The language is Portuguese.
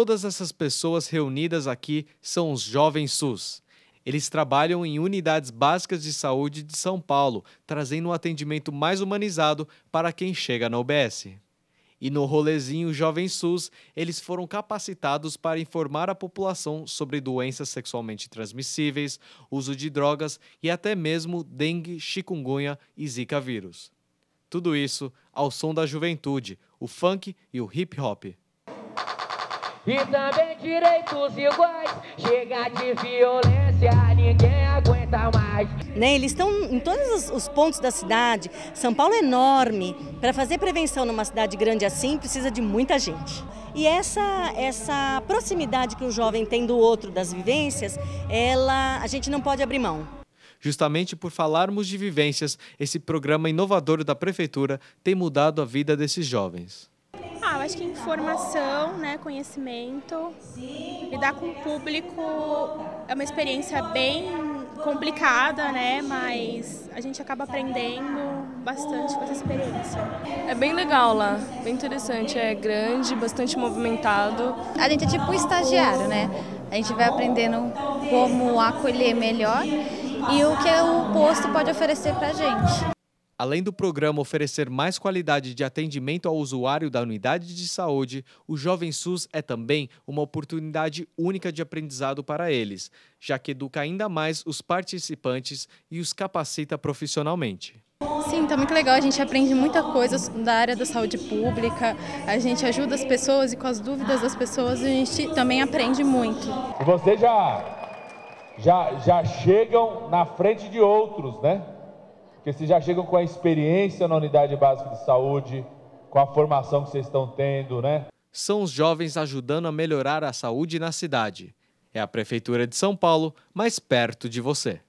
Todas essas pessoas reunidas aqui são os jovens SUS. Eles trabalham em unidades básicas de saúde de São Paulo, trazendo um atendimento mais humanizado para quem chega na UBS. E no rolezinho Jovem SUS, eles foram capacitados para informar a população sobre doenças sexualmente transmissíveis, uso de drogas e até mesmo dengue, chikungunya e zika vírus. Tudo isso ao som da juventude, o funk e o hip hop e também direitos iguais. Chega de violência, ninguém aguenta mais. Né, eles estão em todos os pontos da cidade. São Paulo é enorme. Para fazer prevenção numa cidade grande assim, precisa de muita gente. E essa, essa proximidade que o jovem tem do outro, das vivências, ela a gente não pode abrir mão. Justamente por falarmos de vivências, esse programa inovador da Prefeitura tem mudado a vida desses jovens. Ah, eu acho que informação, né, conhecimento, lidar com o público é uma experiência bem complicada, né, mas a gente acaba aprendendo bastante com essa experiência. É bem legal lá, bem interessante, é grande, bastante movimentado. A gente é tipo um estagiário, né? A gente vai aprendendo como acolher melhor e o que o posto pode oferecer para gente. Além do programa oferecer mais qualidade de atendimento ao usuário da unidade de saúde, o Jovem SUS é também uma oportunidade única de aprendizado para eles, já que educa ainda mais os participantes e os capacita profissionalmente. Sim, está muito legal. A gente aprende muita coisa da área da saúde pública, a gente ajuda as pessoas e com as dúvidas das pessoas a gente também aprende muito. Vocês já, já, já chegam na frente de outros, né? Porque vocês já chegam com a experiência na unidade básica de saúde, com a formação que vocês estão tendo, né? São os jovens ajudando a melhorar a saúde na cidade. É a Prefeitura de São Paulo mais perto de você.